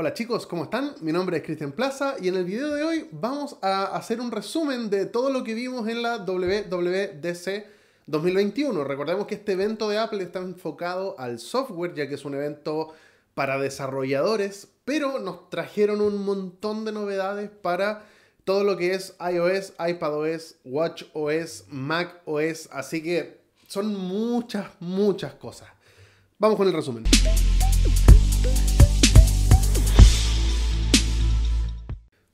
Hola chicos, ¿cómo están? Mi nombre es Cristian Plaza y en el video de hoy vamos a hacer un resumen de todo lo que vimos en la WWDC 2021. Recordemos que este evento de Apple está enfocado al software, ya que es un evento para desarrolladores, pero nos trajeron un montón de novedades para todo lo que es iOS, iPadOS, WatchOS, macOS, así que son muchas, muchas cosas. Vamos con el resumen.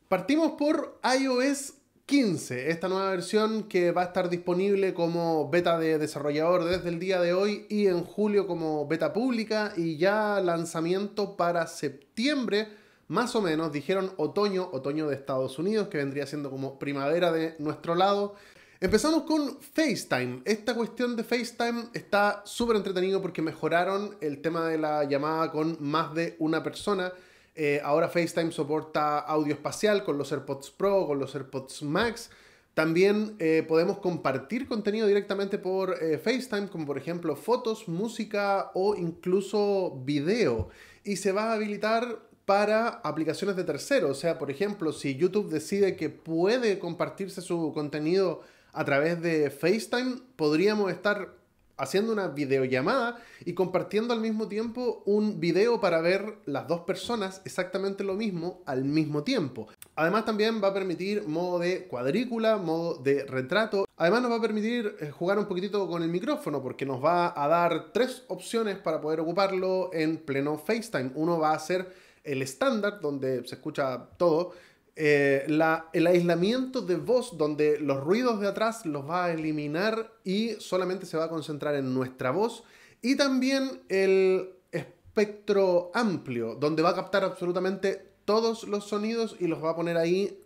Partimos por iOS 15, esta nueva versión que va a estar disponible como beta de desarrollador desde el día de hoy y en julio como beta pública y ya lanzamiento para septiembre, más o menos, dijeron otoño, otoño de Estados Unidos, que vendría siendo como primavera de nuestro lado. Empezamos con FaceTime. Esta cuestión de FaceTime está súper entretenido porque mejoraron el tema de la llamada con más de una persona eh, ahora FaceTime soporta audio espacial con los AirPods Pro, con los AirPods Max. También eh, podemos compartir contenido directamente por eh, FaceTime, como por ejemplo fotos, música o incluso video. Y se va a habilitar para aplicaciones de terceros. O sea, por ejemplo, si YouTube decide que puede compartirse su contenido a través de FaceTime, podríamos estar haciendo una videollamada y compartiendo al mismo tiempo un video para ver las dos personas exactamente lo mismo al mismo tiempo. Además también va a permitir modo de cuadrícula, modo de retrato. Además nos va a permitir eh, jugar un poquitito con el micrófono porque nos va a dar tres opciones para poder ocuparlo en pleno FaceTime. Uno va a ser el estándar donde se escucha todo eh, el aislamiento de voz, donde los ruidos de atrás los va a eliminar y solamente se va a concentrar en nuestra voz. Y también el espectro amplio, donde va a captar absolutamente todos los sonidos y los va a poner ahí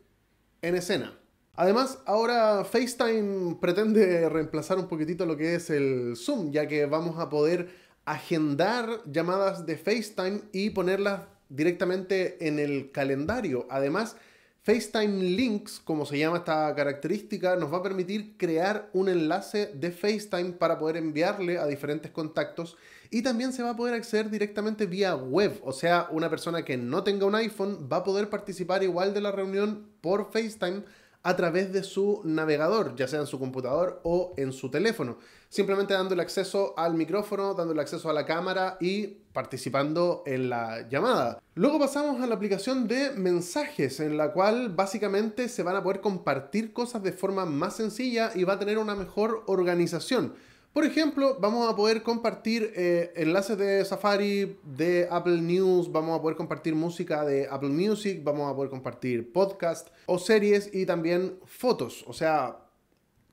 en escena. Además, ahora FaceTime pretende reemplazar un poquitito lo que es el Zoom, ya que vamos a poder agendar llamadas de FaceTime y ponerlas directamente en el calendario. Además, FaceTime Links, como se llama esta característica, nos va a permitir crear un enlace de FaceTime para poder enviarle a diferentes contactos y también se va a poder acceder directamente vía web, o sea, una persona que no tenga un iPhone va a poder participar igual de la reunión por FaceTime a través de su navegador, ya sea en su computador o en su teléfono, simplemente dándole acceso al micrófono, dándole acceso a la cámara y participando en la llamada. Luego pasamos a la aplicación de mensajes, en la cual básicamente se van a poder compartir cosas de forma más sencilla y va a tener una mejor organización. Por ejemplo, vamos a poder compartir eh, enlaces de Safari, de Apple News, vamos a poder compartir música de Apple Music, vamos a poder compartir podcast o series y también fotos. O sea,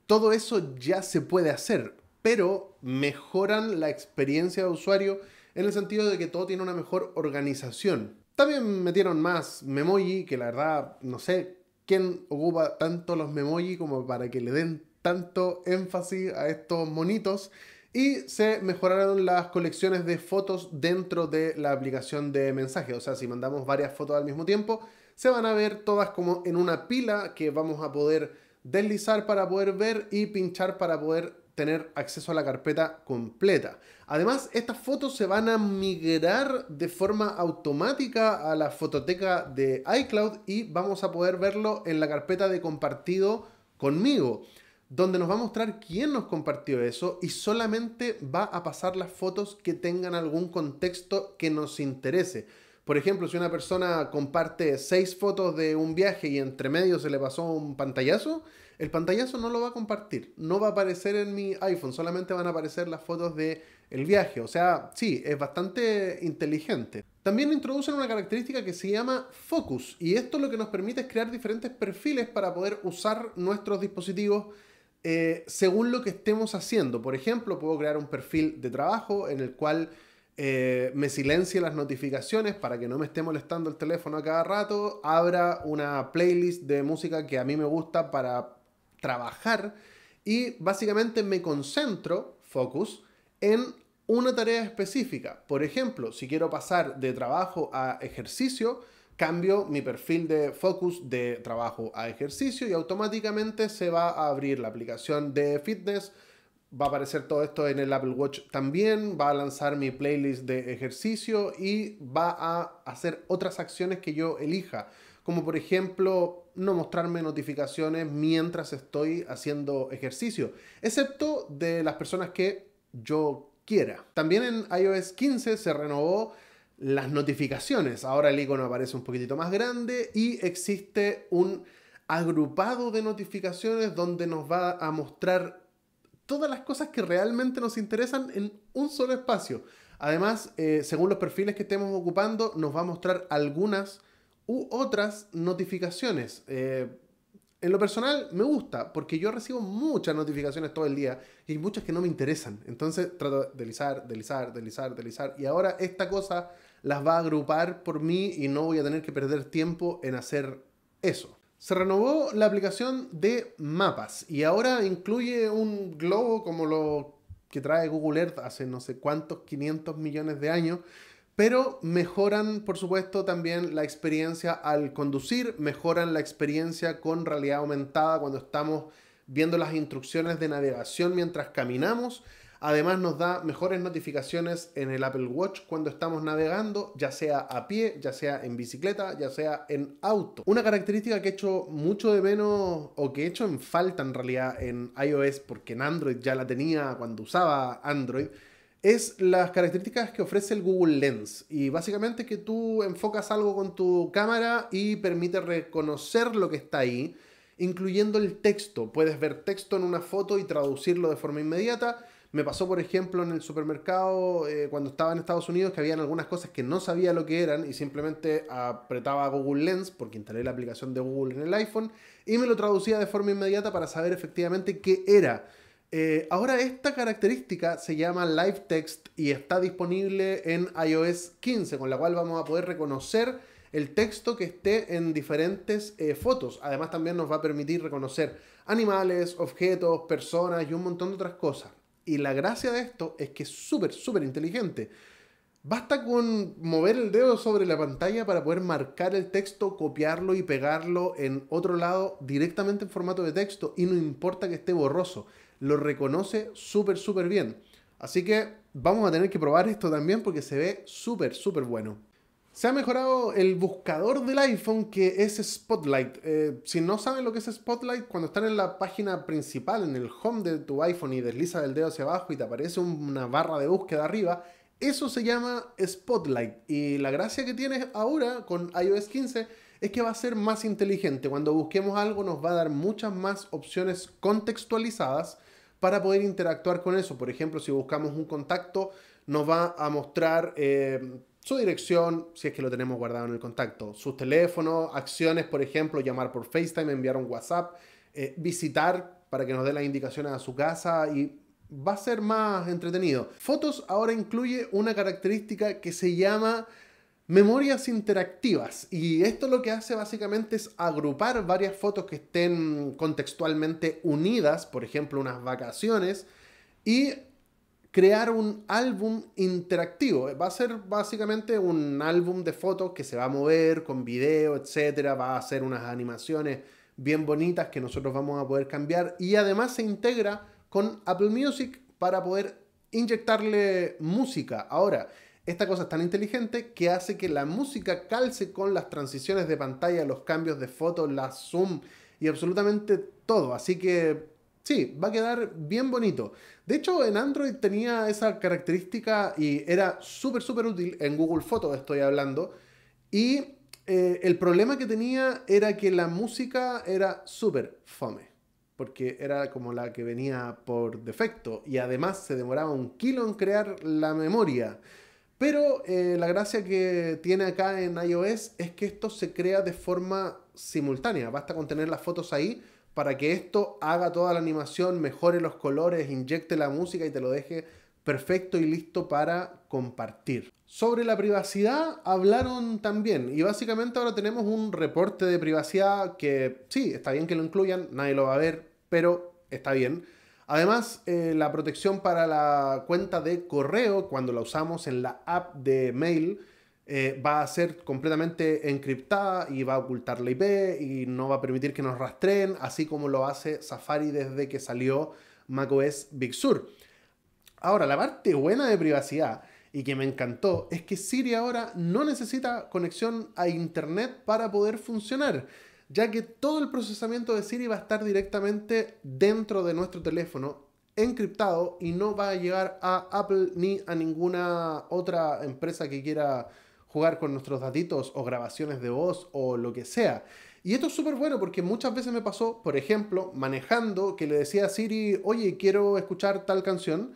todo eso ya se puede hacer, pero mejoran la experiencia de usuario en el sentido de que todo tiene una mejor organización. También metieron más memoji, que la verdad, no sé quién ocupa tanto los memoji como para que le den tanto énfasis a estos monitos y se mejoraron las colecciones de fotos dentro de la aplicación de mensaje. O sea, si mandamos varias fotos al mismo tiempo, se van a ver todas como en una pila que vamos a poder deslizar para poder ver y pinchar para poder tener acceso a la carpeta completa. Además, estas fotos se van a migrar de forma automática a la fototeca de iCloud y vamos a poder verlo en la carpeta de compartido conmigo donde nos va a mostrar quién nos compartió eso y solamente va a pasar las fotos que tengan algún contexto que nos interese. Por ejemplo, si una persona comparte seis fotos de un viaje y entre medio se le pasó un pantallazo, el pantallazo no lo va a compartir, no va a aparecer en mi iPhone, solamente van a aparecer las fotos de el viaje. O sea, sí, es bastante inteligente. También introducen una característica que se llama focus y esto lo que nos permite es crear diferentes perfiles para poder usar nuestros dispositivos eh, según lo que estemos haciendo. Por ejemplo, puedo crear un perfil de trabajo en el cual eh, me silencie las notificaciones para que no me esté molestando el teléfono a cada rato, abra una playlist de música que a mí me gusta para trabajar y básicamente me concentro, focus, en una tarea específica. Por ejemplo, si quiero pasar de trabajo a ejercicio, cambio mi perfil de focus de trabajo a ejercicio y automáticamente se va a abrir la aplicación de fitness. Va a aparecer todo esto en el Apple Watch también, va a lanzar mi playlist de ejercicio y va a hacer otras acciones que yo elija, como por ejemplo no mostrarme notificaciones mientras estoy haciendo ejercicio, excepto de las personas que yo quiera. También en iOS 15 se renovó las notificaciones. Ahora el icono aparece un poquitito más grande y existe un agrupado de notificaciones donde nos va a mostrar todas las cosas que realmente nos interesan en un solo espacio. Además, eh, según los perfiles que estemos ocupando, nos va a mostrar algunas u otras notificaciones. Eh, en lo personal me gusta porque yo recibo muchas notificaciones todo el día y muchas que no me interesan. Entonces trato de deslizar, deslizar, deslizar, deslizar. Y ahora esta cosa las va a agrupar por mí y no voy a tener que perder tiempo en hacer eso. Se renovó la aplicación de mapas y ahora incluye un globo como lo que trae Google Earth hace no sé cuántos 500 millones de años, pero mejoran por supuesto también la experiencia al conducir, mejoran la experiencia con realidad aumentada cuando estamos viendo las instrucciones de navegación mientras caminamos Además nos da mejores notificaciones en el Apple Watch cuando estamos navegando, ya sea a pie, ya sea en bicicleta, ya sea en auto. Una característica que he hecho mucho de menos o que he hecho en falta en realidad en iOS porque en Android ya la tenía cuando usaba Android es las características que ofrece el Google Lens. Y básicamente que tú enfocas algo con tu cámara y permite reconocer lo que está ahí, incluyendo el texto. Puedes ver texto en una foto y traducirlo de forma inmediata. Me pasó, por ejemplo, en el supermercado eh, cuando estaba en Estados Unidos que habían algunas cosas que no sabía lo que eran y simplemente apretaba Google Lens porque instalé la aplicación de Google en el iPhone y me lo traducía de forma inmediata para saber efectivamente qué era. Eh, ahora esta característica se llama Live Text y está disponible en iOS 15, con la cual vamos a poder reconocer el texto que esté en diferentes eh, fotos. Además también nos va a permitir reconocer animales, objetos, personas y un montón de otras cosas. Y la gracia de esto es que es súper, súper inteligente. Basta con mover el dedo sobre la pantalla para poder marcar el texto, copiarlo y pegarlo en otro lado directamente en formato de texto y no importa que esté borroso, lo reconoce súper, súper bien. Así que vamos a tener que probar esto también porque se ve súper, súper bueno. Se ha mejorado el buscador del iPhone que es Spotlight. Eh, si no saben lo que es Spotlight, cuando están en la página principal, en el home de tu iPhone y desliza el dedo hacia abajo y te aparece una barra de búsqueda arriba, eso se llama Spotlight. Y la gracia que tienes ahora con iOS 15 es que va a ser más inteligente. Cuando busquemos algo nos va a dar muchas más opciones contextualizadas para poder interactuar con eso. Por ejemplo, si buscamos un contacto, nos va a mostrar... Eh, su dirección, si es que lo tenemos guardado en el contacto, sus teléfonos, acciones, por ejemplo, llamar por FaceTime, enviar un WhatsApp, eh, visitar para que nos dé las indicaciones a su casa y va a ser más entretenido. Fotos ahora incluye una característica que se llama memorias interactivas y esto lo que hace básicamente es agrupar varias fotos que estén contextualmente unidas, por ejemplo unas vacaciones, y crear un álbum interactivo. Va a ser básicamente un álbum de fotos que se va a mover con video, etcétera. Va a hacer unas animaciones bien bonitas que nosotros vamos a poder cambiar y además se integra con Apple Music para poder inyectarle música. Ahora, esta cosa es tan inteligente que hace que la música calce con las transiciones de pantalla, los cambios de fotos, la zoom y absolutamente todo. Así que sí, va a quedar bien bonito. De hecho, en Android tenía esa característica y era súper, súper útil. En Google Fotos estoy hablando. Y eh, el problema que tenía era que la música era súper fome. Porque era como la que venía por defecto. Y además se demoraba un kilo en crear la memoria. Pero eh, la gracia que tiene acá en iOS es que esto se crea de forma simultánea. Basta con tener las fotos ahí para que esto haga toda la animación, mejore los colores, inyecte la música y te lo deje perfecto y listo para compartir. Sobre la privacidad hablaron también y básicamente ahora tenemos un reporte de privacidad que sí, está bien que lo incluyan, nadie lo va a ver, pero está bien. Además, eh, la protección para la cuenta de correo cuando la usamos en la app de mail eh, va a ser completamente encriptada y va a ocultar la IP y no va a permitir que nos rastreen, así como lo hace Safari desde que salió macOS Big Sur. Ahora, la parte buena de privacidad y que me encantó es que Siri ahora no necesita conexión a Internet para poder funcionar, ya que todo el procesamiento de Siri va a estar directamente dentro de nuestro teléfono encriptado y no va a llegar a Apple ni a ninguna otra empresa que quiera jugar con nuestros datitos o grabaciones de voz o lo que sea. Y esto es súper bueno porque muchas veces me pasó, por ejemplo, manejando, que le decía a Siri, oye, quiero escuchar tal canción.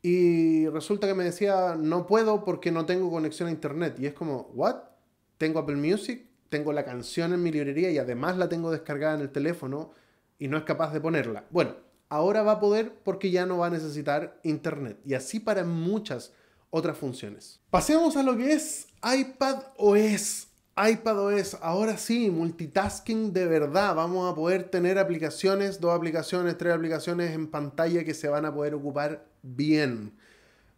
Y resulta que me decía, no puedo porque no tengo conexión a internet. Y es como, ¿what? Tengo Apple Music, tengo la canción en mi librería y además la tengo descargada en el teléfono y no es capaz de ponerla. Bueno, ahora va a poder porque ya no va a necesitar internet. Y así para muchas otras funciones. Pasemos a lo que es iPad OS. iPad OS, ahora sí, multitasking de verdad. Vamos a poder tener aplicaciones, dos aplicaciones, tres aplicaciones en pantalla que se van a poder ocupar bien.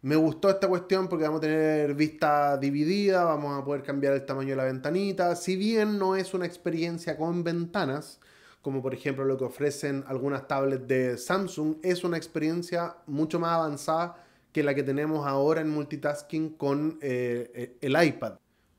Me gustó esta cuestión porque vamos a tener vista dividida, vamos a poder cambiar el tamaño de la ventanita. Si bien no es una experiencia con ventanas, como por ejemplo lo que ofrecen algunas tablets de Samsung, es una experiencia mucho más avanzada que la que tenemos ahora en multitasking con eh, eh, el iPad.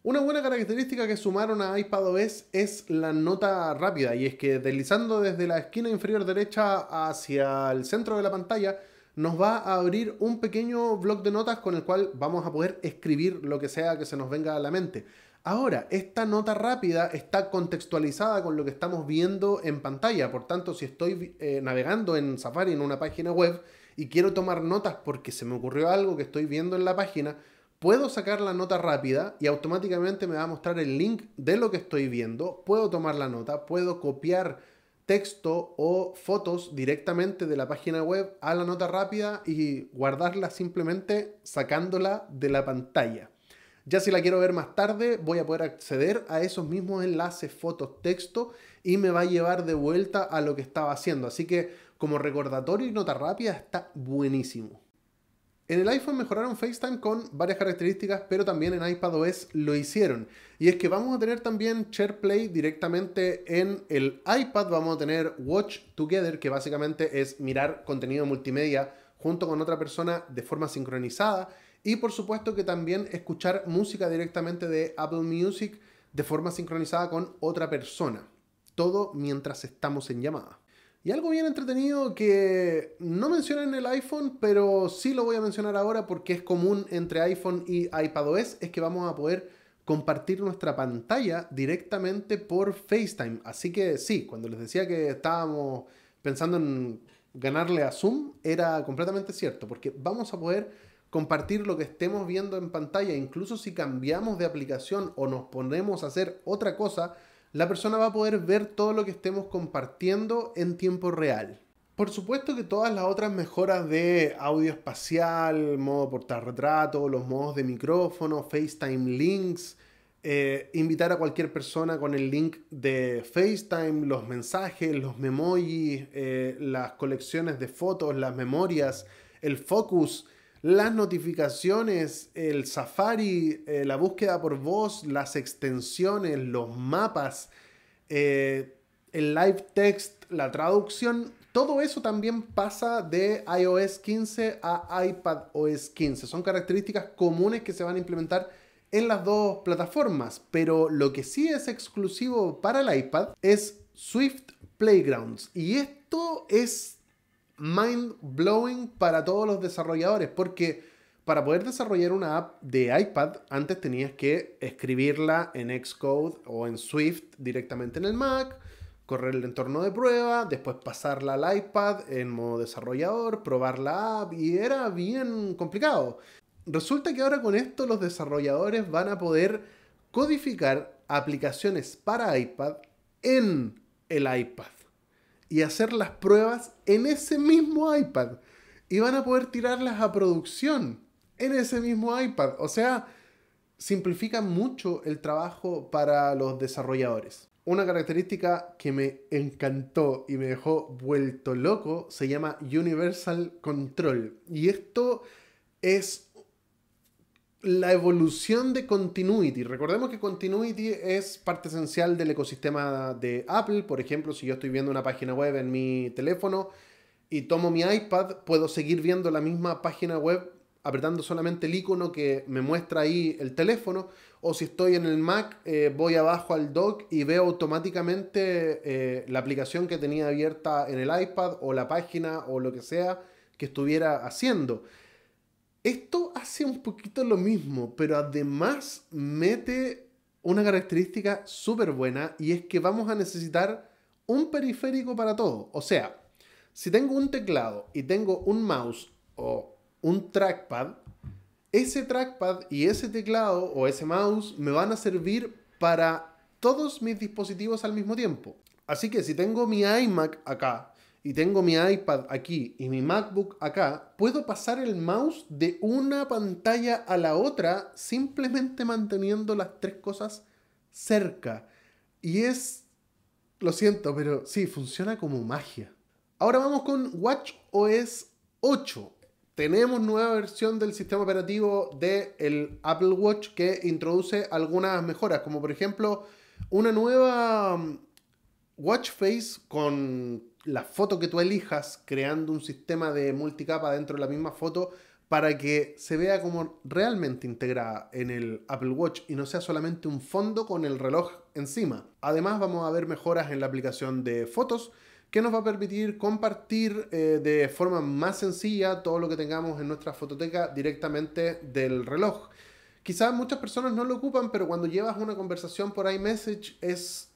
Una buena característica que sumaron a iPadOS es la nota rápida y es que deslizando desde la esquina inferior derecha hacia el centro de la pantalla nos va a abrir un pequeño blog de notas con el cual vamos a poder escribir lo que sea que se nos venga a la mente. Ahora, esta nota rápida está contextualizada con lo que estamos viendo en pantalla, por tanto si estoy eh, navegando en Safari en una página web, y quiero tomar notas porque se me ocurrió algo que estoy viendo en la página, puedo sacar la nota rápida y automáticamente me va a mostrar el link de lo que estoy viendo, puedo tomar la nota, puedo copiar texto o fotos directamente de la página web a la nota rápida y guardarla simplemente sacándola de la pantalla. Ya si la quiero ver más tarde, voy a poder acceder a esos mismos enlaces, fotos, texto y me va a llevar de vuelta a lo que estaba haciendo. Así que como recordatorio y nota rápida está buenísimo. En el iPhone mejoraron FaceTime con varias características, pero también en iPadOS lo hicieron. Y es que vamos a tener también SharePlay directamente en el iPad, vamos a tener Watch Together, que básicamente es mirar contenido multimedia junto con otra persona de forma sincronizada. Y por supuesto que también escuchar música directamente de Apple Music de forma sincronizada con otra persona. Todo mientras estamos en llamada. Y algo bien entretenido que no menciona en el iPhone, pero sí lo voy a mencionar ahora porque es común entre iPhone y iPadOS, es que vamos a poder compartir nuestra pantalla directamente por FaceTime. Así que sí, cuando les decía que estábamos pensando en ganarle a Zoom, era completamente cierto, porque vamos a poder compartir lo que estemos viendo en pantalla, incluso si cambiamos de aplicación o nos ponemos a hacer otra cosa, la persona va a poder ver todo lo que estemos compartiendo en tiempo real. Por supuesto que todas las otras mejoras de audio espacial, modo portarretrato, los modos de micrófono, FaceTime links, eh, invitar a cualquier persona con el link de FaceTime, los mensajes, los memojis, eh, las colecciones de fotos, las memorias, el focus, las notificaciones, el Safari, eh, la búsqueda por voz, las extensiones, los mapas, eh, el live text, la traducción, todo eso también pasa de iOS 15 a iPadOS 15. Son características comunes que se van a implementar en las dos plataformas, pero lo que sí es exclusivo para el iPad es Swift Playgrounds. Y esto es mind blowing para todos los desarrolladores, porque para poder desarrollar una app de iPad, antes tenías que escribirla en Xcode o en Swift directamente en el Mac, correr el entorno de prueba, después pasarla al iPad en modo desarrollador, probar la app y era bien complicado. Resulta que ahora con esto los desarrolladores van a poder codificar aplicaciones para iPad en el iPad y hacer las pruebas en ese mismo iPad. Y van a poder tirarlas a producción en ese mismo iPad. O sea, simplifica mucho el trabajo para los desarrolladores. Una característica que me encantó y me dejó vuelto loco se llama Universal Control. Y esto es la evolución de Continuity. Recordemos que Continuity es parte esencial del ecosistema de Apple. Por ejemplo, si yo estoy viendo una página web en mi teléfono y tomo mi iPad, puedo seguir viendo la misma página web apretando solamente el icono que me muestra ahí el teléfono. O si estoy en el Mac, eh, voy abajo al dock y veo automáticamente eh, la aplicación que tenía abierta en el iPad o la página o lo que sea que estuviera haciendo. Esto hace un poquito lo mismo, pero además mete una característica súper buena y es que vamos a necesitar un periférico para todo. O sea, si tengo un teclado y tengo un mouse o un trackpad, ese trackpad y ese teclado o ese mouse me van a servir para todos mis dispositivos al mismo tiempo. Así que si tengo mi iMac acá y tengo mi iPad aquí y mi MacBook acá, puedo pasar el mouse de una pantalla a la otra simplemente manteniendo las tres cosas cerca. Y es, lo siento, pero sí, funciona como magia. Ahora vamos con WatchOS 8. Tenemos nueva versión del sistema operativo del Apple Watch que introduce algunas mejoras, como por ejemplo una nueva mm, watch face con la foto que tú elijas, creando un sistema de multicapa dentro de la misma foto para que se vea como realmente integrada en el Apple Watch y no sea solamente un fondo con el reloj encima. Además vamos a ver mejoras en la aplicación de fotos que nos va a permitir compartir eh, de forma más sencilla todo lo que tengamos en nuestra fototeca directamente del reloj. Quizás muchas personas no lo ocupan, pero cuando llevas una conversación por iMessage es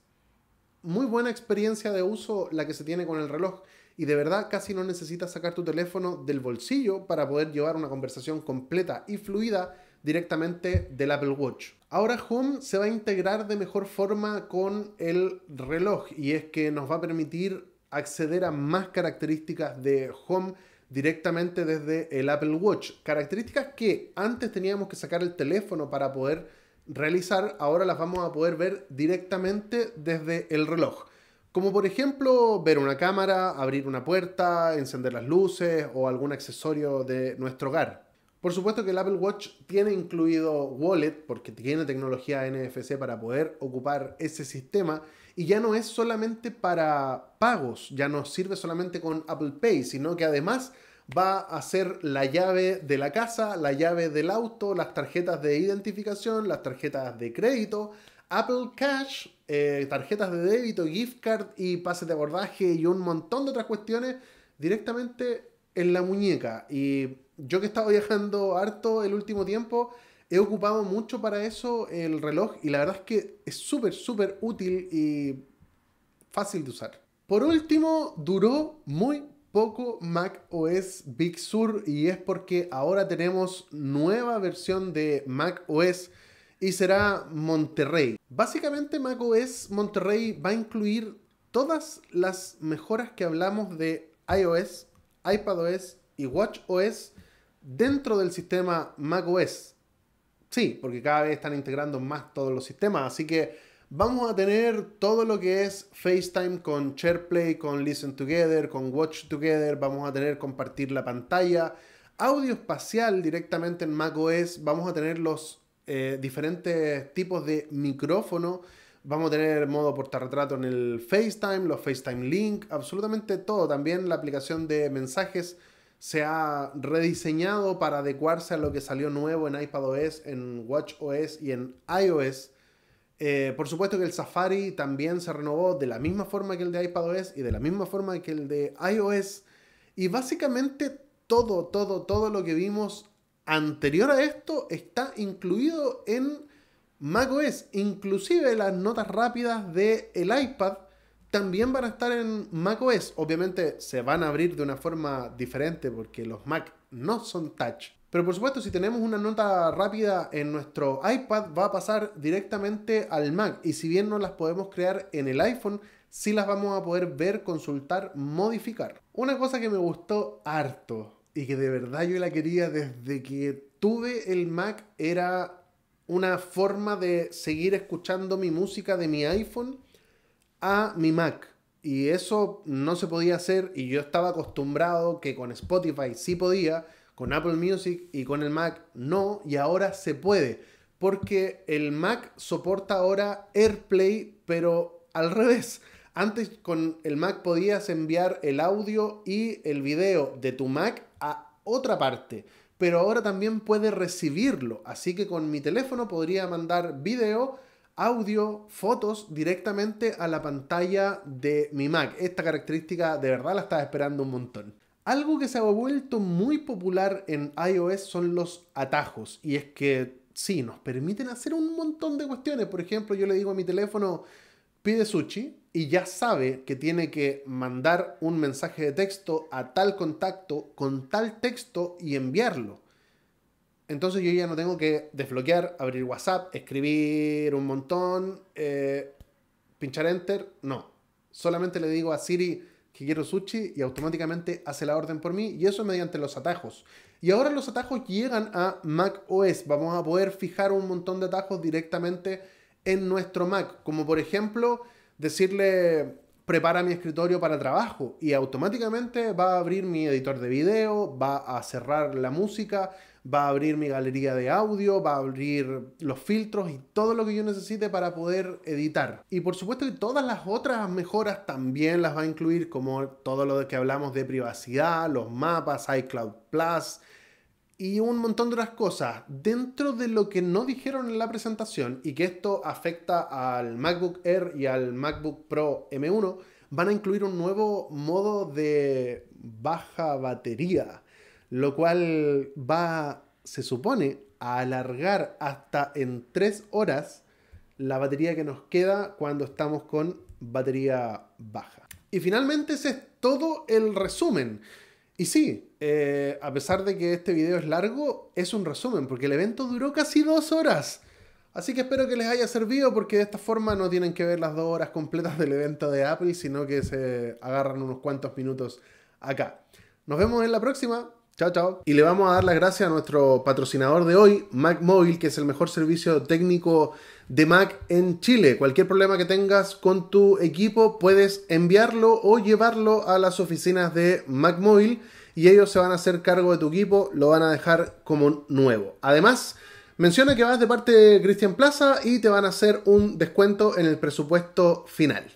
muy buena experiencia de uso la que se tiene con el reloj y de verdad casi no necesitas sacar tu teléfono del bolsillo para poder llevar una conversación completa y fluida directamente del Apple Watch. Ahora Home se va a integrar de mejor forma con el reloj y es que nos va a permitir acceder a más características de Home directamente desde el Apple Watch. Características que antes teníamos que sacar el teléfono para poder realizar, ahora las vamos a poder ver directamente desde el reloj. Como por ejemplo ver una cámara, abrir una puerta, encender las luces o algún accesorio de nuestro hogar. Por supuesto que el Apple Watch tiene incluido Wallet porque tiene tecnología NFC para poder ocupar ese sistema y ya no es solamente para pagos, ya no sirve solamente con Apple Pay, sino que además va a ser la llave de la casa, la llave del auto, las tarjetas de identificación, las tarjetas de crédito, Apple Cash, eh, tarjetas de débito, gift card y pases de abordaje y un montón de otras cuestiones directamente en la muñeca. Y yo que he estado viajando harto el último tiempo, he ocupado mucho para eso el reloj y la verdad es que es súper, súper útil y fácil de usar. Por último, duró muy poco Mac OS Big Sur y es porque ahora tenemos nueva versión de Mac OS y será Monterrey. Básicamente Mac OS Monterrey va a incluir todas las mejoras que hablamos de iOS, iPadOS y WatchOS dentro del sistema Mac OS. Sí, porque cada vez están integrando más todos los sistemas, así que vamos a tener todo lo que es FaceTime con SharePlay, con Listen Together, con Watch Together, vamos a tener compartir la pantalla, audio espacial directamente en macOS, vamos a tener los eh, diferentes tipos de micrófono, vamos a tener modo portarretrato en el FaceTime, los FaceTime Link, absolutamente todo. También la aplicación de mensajes se ha rediseñado para adecuarse a lo que salió nuevo en iPadOS, en WatchOS y en iOS. Eh, por supuesto que el Safari también se renovó de la misma forma que el de iPadOS y de la misma forma que el de iOS. Y básicamente todo, todo, todo lo que vimos anterior a esto está incluido en macOS. Inclusive las notas rápidas del el iPad también van a estar en macOS. Obviamente se van a abrir de una forma diferente porque los Mac no son touch. Pero por supuesto, si tenemos una nota rápida en nuestro iPad, va a pasar directamente al Mac. Y si bien no las podemos crear en el iPhone, sí las vamos a poder ver, consultar, modificar. Una cosa que me gustó harto y que de verdad yo la quería desde que tuve el Mac era una forma de seguir escuchando mi música de mi iPhone a mi Mac. Y eso no se podía hacer y yo estaba acostumbrado que con Spotify sí podía con Apple Music y con el Mac no, y ahora se puede, porque el Mac soporta ahora AirPlay, pero al revés. Antes con el Mac podías enviar el audio y el video de tu Mac a otra parte, pero ahora también puede recibirlo. Así que con mi teléfono podría mandar video audio, fotos directamente a la pantalla de mi Mac. Esta característica de verdad la estaba esperando un montón. Algo que se ha vuelto muy popular en iOS son los atajos. Y es que sí, nos permiten hacer un montón de cuestiones. Por ejemplo, yo le digo a mi teléfono, pide sushi y ya sabe que tiene que mandar un mensaje de texto a tal contacto con tal texto y enviarlo. Entonces yo ya no tengo que desbloquear, abrir WhatsApp, escribir un montón, eh, pinchar enter. No, solamente le digo a Siri quiero sushi y automáticamente hace la orden por mí y eso mediante los atajos. Y ahora los atajos llegan a Mac OS. Vamos a poder fijar un montón de atajos directamente en nuestro Mac, como por ejemplo decirle prepara mi escritorio para trabajo y automáticamente va a abrir mi editor de video, va a cerrar la música, va a abrir mi galería de audio, va a abrir los filtros y todo lo que yo necesite para poder editar. Y por supuesto que todas las otras mejoras también las va a incluir como todo lo que hablamos de privacidad, los mapas, iCloud Plus, y un montón de otras cosas. Dentro de lo que no dijeron en la presentación y que esto afecta al MacBook Air y al MacBook Pro M1, van a incluir un nuevo modo de baja batería, lo cual va, se supone, a alargar hasta en 3 horas la batería que nos queda cuando estamos con batería baja. Y finalmente ese es todo el resumen. Y sí, eh, a pesar de que este video es largo, es un resumen, porque el evento duró casi dos horas. Así que espero que les haya servido, porque de esta forma no tienen que ver las dos horas completas del evento de Apple, sino que se agarran unos cuantos minutos acá. Nos vemos en la próxima. Chao, chao. Y le vamos a dar las gracias a nuestro patrocinador de hoy, Mac Mobile, que es el mejor servicio técnico de Mac en Chile. Cualquier problema que tengas con tu equipo, puedes enviarlo o llevarlo a las oficinas de Mac Mobile y ellos se van a hacer cargo de tu equipo, lo van a dejar como nuevo. Además, menciona que vas de parte de Cristian Plaza y te van a hacer un descuento en el presupuesto final.